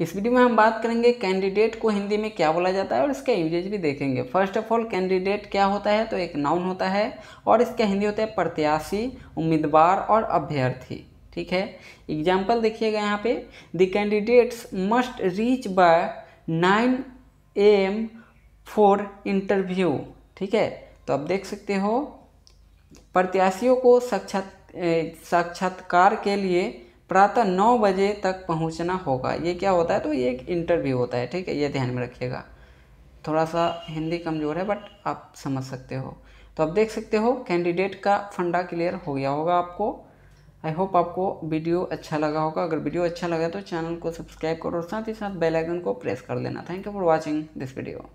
इस वीडियो में हम बात करेंगे कैंडिडेट को हिंदी में क्या बोला जाता है और इसका यूजेज भी देखेंगे फर्स्ट ऑफ ऑल कैंडिडेट क्या होता है तो एक नाउन होता है और इसका हिंदी होता है प्रत्याशी उम्मीदवार और अभ्यर्थी ठीक है एग्जाम्पल देखिएगा यहाँ पे the candidates must reach by nine A M for interview ठीक है तो आप देख सकते हो प्रत्याशियों को साक्षात साक्षात्कार के लिए प्रातः नौ बजे तक पहुंचना होगा ये क्या होता है तो ये एक इंटरव्यू होता है ठीक है ये ध्यान में रखिएगा थोड़ा सा हिंदी कमज़ोर है बट आप समझ सकते हो तो आप देख सकते हो कैंडिडेट का फंडा क्लियर हो गया होगा आपको आई होप आपको वीडियो अच्छा लगा होगा अगर वीडियो अच्छा लगा तो चैनल को सब्सक्राइब करो और साथ ही साथ बेल आइकन को प्रेस कर लेना thank you for watching this video